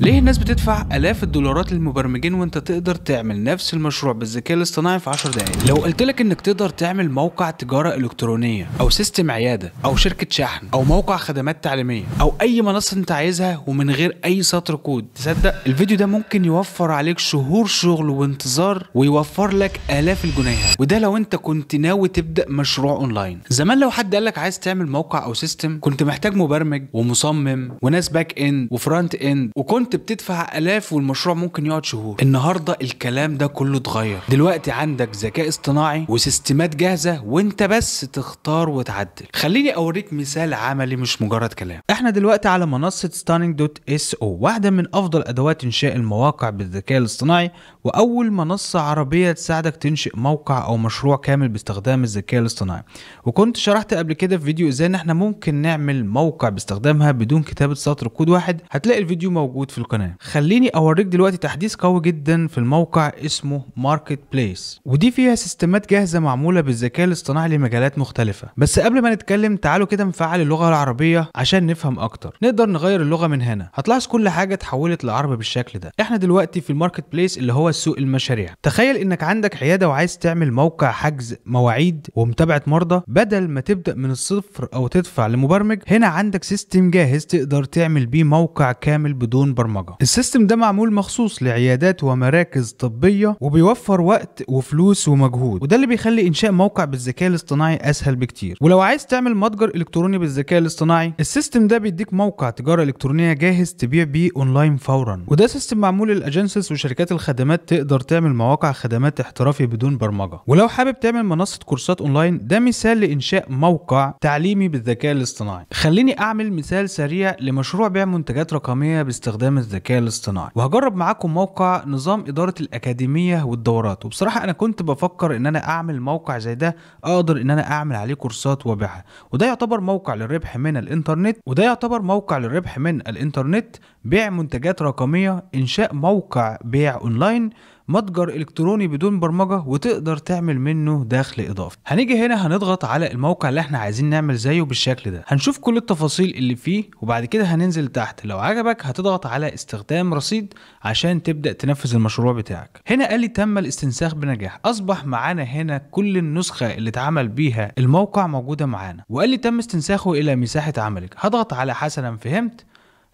ليه الناس بتدفع آلاف الدولارات للمبرمجين وانت تقدر تعمل نفس المشروع بالذكاء الاصطناعي في 10 دقايق؟ لو قلت لك انك تقدر تعمل موقع تجارة إلكترونية أو سيستم عيادة أو شركة شحن أو موقع خدمات تعليمية أو أي منصة انت عايزها ومن غير أي سطر كود، تصدق الفيديو ده ممكن يوفر عليك شهور شغل وانتظار ويوفر لك آلاف الجنيهات، وده لو انت كنت ناوي تبدأ مشروع أونلاين. زمان لو حد قال لك عايز تعمل موقع أو سيستم كنت محتاج مبرمج ومصمم وناس باك إند وفرونت إند وكل كنت بتدفع الاف والمشروع ممكن يقعد شهور النهارده الكلام ده كله اتغير دلوقتي عندك ذكاء اصطناعي وسيستمات جاهزه وانت بس تختار وتعدل خليني اوريك مثال عملي مش مجرد كلام احنا دلوقتي على منصه ستانينج دوت اس او واحده من افضل ادوات انشاء المواقع بالذكاء الاصطناعي واول منصه عربيه تساعدك تنشئ موقع او مشروع كامل باستخدام الذكاء الاصطناعي وكنت شرحت قبل كده في فيديو ازاي ان احنا ممكن نعمل موقع باستخدامها بدون كتابه سطر كود واحد هتلاقي الفيديو موجود في القناه خليني اوريك دلوقتي تحديث قوي جدا في الموقع اسمه ماركت بليس ودي فيها سيستمات جاهزه معموله بالذكاء الاصطناعي لمجالات مختلفه بس قبل ما نتكلم تعالوا كده نفعل اللغه العربيه عشان نفهم اكتر نقدر نغير اللغه من هنا هتلاحظ كل حاجه اتحولت لعربي بالشكل ده احنا دلوقتي في الماركت بليس اللي هو سوق المشاريع تخيل انك عندك عياده وعايز تعمل موقع حجز مواعيد ومتابعه مرضى بدل ما تبدا من الصفر او تدفع لمبرمج هنا عندك سيستم جاهز تقدر تعمل بيه موقع كامل بدون برمجة. البرمجه السيستم ده معمول مخصوص لعيادات ومراكز طبيه وبيوفر وقت وفلوس ومجهود وده اللي بيخلي انشاء موقع بالذكاء الاصطناعي اسهل بكتير ولو عايز تعمل متجر الكتروني بالذكاء الاصطناعي السيستم ده بيديك موقع تجاره الكترونيه جاهز تبيع بيه اونلاين فورا وده سيستم معمول للاجنسز وشركات الخدمات تقدر تعمل مواقع خدمات احترافي بدون برمجه ولو حابب تعمل منصه كورسات اونلاين ده مثال لانشاء موقع تعليمي بالذكاء الاصطناعي خليني اعمل مثال سريع لمشروع بيع منتجات رقميه باستخدام استخدام الذكاء الاصطناعي وهجرب معاكم موقع نظام إدارة الأكاديمية والدورات وبصراحة أنا كنت بفكر إن أنا أعمل موقع زي ده أقدر إن أنا أعمل عليه كورسات وأبيعها وده يعتبر موقع للربح من الإنترنت وده يعتبر موقع للربح من الإنترنت بيع منتجات رقمية إنشاء موقع بيع أونلاين متجر الكتروني بدون برمجه وتقدر تعمل منه دخل اضافي هنيجي هنا هنضغط على الموقع اللي احنا عايزين نعمل زيه بالشكل ده هنشوف كل التفاصيل اللي فيه وبعد كده هننزل تحت لو عجبك هتضغط على استخدام رصيد عشان تبدا تنفذ المشروع بتاعك هنا قال لي تم الاستنساخ بنجاح اصبح معانا هنا كل النسخه اللي اتعمل بيها الموقع موجوده معانا وقال لي تم استنساخه الى مساحه عملك هضغط على حسنا فهمت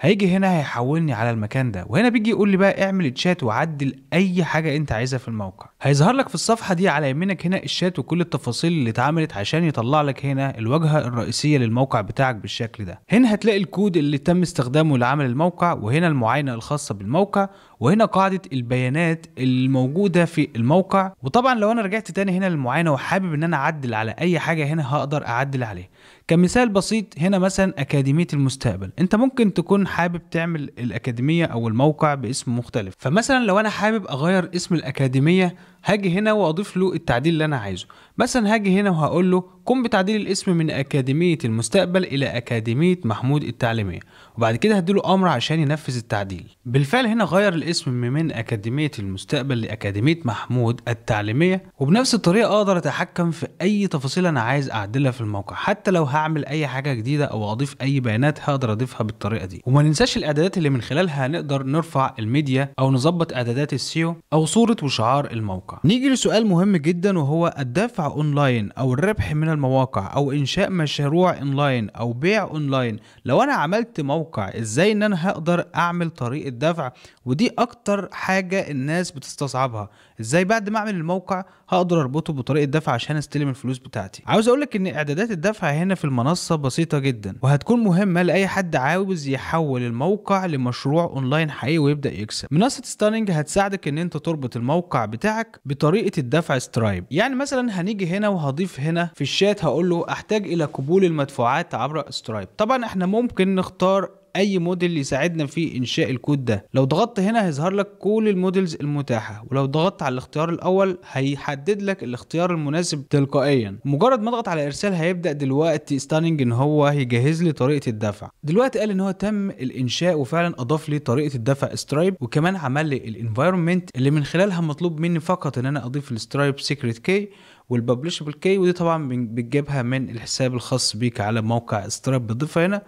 هيجي هنا هيحولني على المكان ده وهنا بيجي يقول لي بقى اعمل تشات وعدل اي حاجه انت عايزها في الموقع هيظهر لك في الصفحه دي على يمينك هنا الشات وكل التفاصيل اللي اتعملت عشان يطلع لك هنا الواجهه الرئيسيه للموقع بتاعك بالشكل ده هنا هتلاقي الكود اللي تم استخدامه لعمل الموقع وهنا المعاينه الخاصه بالموقع وهنا قاعده البيانات الموجوده في الموقع وطبعا لو انا رجعت تاني هنا للمعاينه وحابب ان انا اعدل على اي حاجه هنا هقدر اعدل عليه كمثال بسيط هنا مثلا أكاديمية المستقبل أنت ممكن تكون حابب تعمل الأكاديمية أو الموقع باسم مختلف فمثلا لو أنا حابب أغير اسم الأكاديمية هاجي هنا وأضيف له التعديل اللي أنا عايزه مثلا هاجي هنا وهقول له قم بتعديل الاسم من أكاديمية المستقبل إلى أكاديمية محمود التعليمية وبعد كده هديله أمر عشان ينفذ التعديل بالفعل هنا غير الاسم من أكاديمية المستقبل لأكاديمية محمود التعليمية وبنفس الطريقة أقدر أتحكم في أي تفاصيل أنا عايز أعدلها في الموقع حتى لو هعمل أي حاجة جديدة أو أضيف أي بيانات هقدر أضيفها بالطريقة دي وما ننساش الإعدادات اللي من خلالها نقدر نرفع الميديا أو نظبط إعدادات السيو أو صورة وشعار الموقع نيجي لسؤال مهم جدا وهو الدفع أونلاين أو الربح من المواقع او انشاء مشروع اونلاين او بيع اونلاين لو انا عملت موقع ازاي ان انا هقدر اعمل طريقه دفع ودي اكتر حاجه الناس بتستصعبها ازاي بعد ما اعمل الموقع هقدر اربطه بطريقه دفع عشان استلم الفلوس بتاعتي عاوز اقولك ان اعدادات الدفع هنا في المنصه بسيطه جدا وهتكون مهمه لاي حد عاوز يحول الموقع لمشروع اونلاين حقيقي ويبدا يكسب منصه ستانينج هتساعدك ان انت تربط الموقع بتاعك بطريقه الدفع سترايب يعني مثلا هنيجي هنا وهضيف هنا في الشاشه الشات هقول له احتاج الى قبول المدفوعات عبر سترايب طبعا احنا ممكن نختار اي موديل يساعدنا في انشاء الكود ده لو ضغطت هنا هيظهر لك كل الموديلز المتاحه ولو ضغطت على الاختيار الاول هيحدد لك الاختيار المناسب تلقائيا مجرد ما اضغط على ارسال هيبدا دلوقتي ستاننج ان هو هيجهز لي طريقه الدفع دلوقتي قال ان هو تم الانشاء وفعلا اضاف لي طريقه الدفع سترايب وكمان عمل لي الانفايرمنت اللي من خلالها مطلوب مني فقط ان انا اضيف السترايب سيكريت كي والببلشبل كي ودي طبعا بتجيبها من الحساب الخاص بيك على موقع سترايب بتضيفها هنا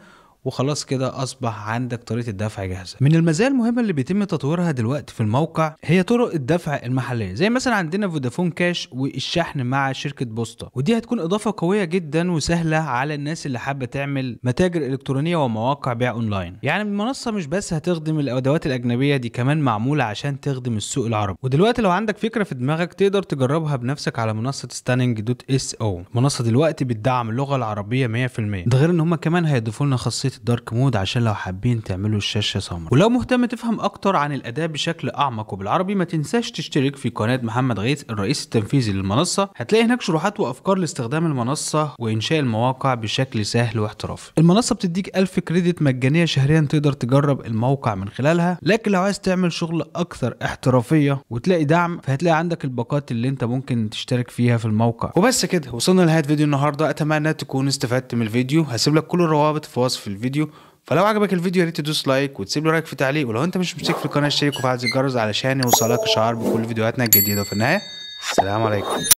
وخلاص كده اصبح عندك طريقه الدفع جاهزه من المزايا المهمه اللي بيتم تطويرها دلوقتي في الموقع هي طرق الدفع المحليه زي مثلا عندنا فودافون كاش والشحن مع شركه بوسطه ودي هتكون اضافه قويه جدا وسهله على الناس اللي حابه تعمل متاجر الكترونيه ومواقع بيع اونلاين يعني المنصه مش بس هتخدم الادوات الاجنبيه دي كمان معموله عشان تخدم السوق العربي ودلوقتي لو عندك فكره في دماغك تقدر تجربها بنفسك على منصه ستاننج دوت اس او المنصه دلوقتي بتدعم اللغه العربيه 100% ده غير ان هم كمان هيضيفوا لنا خاصيه خاصيه الدارك مود عشان لو حابين تعملوا الشاشه سمراء ولو مهتم تفهم اكتر عن الاداء بشكل اعمق وبالعربي ما تنساش تشترك في قناه محمد غيث الرئيس التنفيذي للمنصه هتلاقي هناك شروحات وافكار لاستخدام المنصه وانشاء المواقع بشكل سهل واحترافي المنصه بتديك 1000 كريدت مجانيه شهريا تقدر تجرب الموقع من خلالها لكن لو عايز تعمل شغل اكثر احترافيه وتلاقي دعم فهتلاقي عندك الباقات اللي انت ممكن تشترك فيها في الموقع وبس كده وصلنا لنهايه فيديو النهارده اتمنى تكون استفدت من الفيديو هسيب لك كل الروابط في وصف الفيديو الفيديو فلو عجبك الفيديو يا ريت تدوس لايك وتسيب له رايك في تعليق ولو انت مش مشترك في القناه اشترك وفعل الجرس علشان يوصلك اشعار بكل فيديوهاتنا الجديده وفي النهايه السلام عليكم